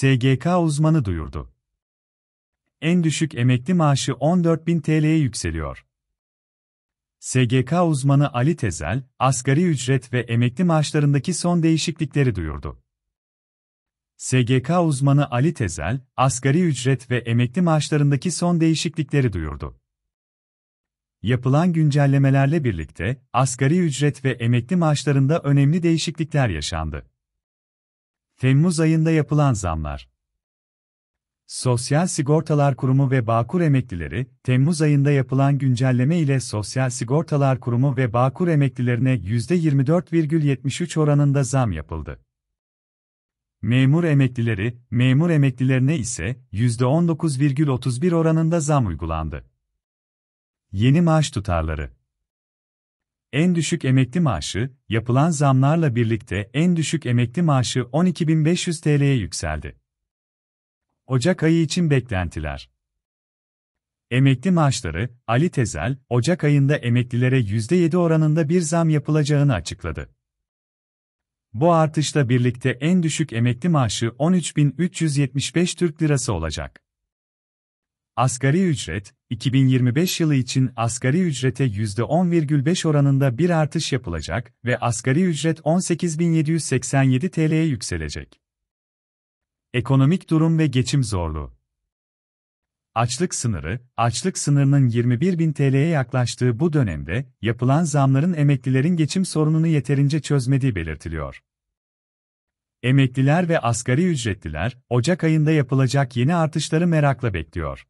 SGK uzmanı duyurdu. En düşük emekli maaşı 14.000 TL'ye yükseliyor. SGK uzmanı Ali Tezel, asgari ücret ve emekli maaşlarındaki son değişiklikleri duyurdu. SGK uzmanı Ali Tezel, asgari ücret ve emekli maaşlarındaki son değişiklikleri duyurdu. Yapılan güncellemelerle birlikte asgari ücret ve emekli maaşlarında önemli değişiklikler yaşandı. Temmuz ayında yapılan zamlar. Sosyal Sigortalar Kurumu ve Bağkur emeklileri, Temmuz ayında yapılan güncelleme ile Sosyal Sigortalar Kurumu ve Bağkur emeklilerine %24,73 oranında zam yapıldı. Memur emeklileri, memur emeklilerine ise %19,31 oranında zam uygulandı. Yeni maaş tutarları en düşük emekli maaşı, yapılan zamlarla birlikte en düşük emekli maaşı 12.500 TL'ye yükseldi. Ocak ayı için beklentiler Emekli maaşları, Ali Tezel, Ocak ayında emeklilere %7 oranında bir zam yapılacağını açıkladı. Bu artışla birlikte en düşük emekli maaşı 13.375 Türk Lirası olacak. Asgari ücret, 2025 yılı için asgari ücrete %10,5 oranında bir artış yapılacak ve asgari ücret 18.787 TL'ye yükselecek. Ekonomik durum ve geçim zorluğu. Açlık sınırı, açlık sınırının 21.000 TL'ye yaklaştığı bu dönemde yapılan zamların emeklilerin geçim sorununu yeterince çözmediği belirtiliyor. Emekliler ve asgari ücretliler Ocak ayında yapılacak yeni artışları merakla bekliyor.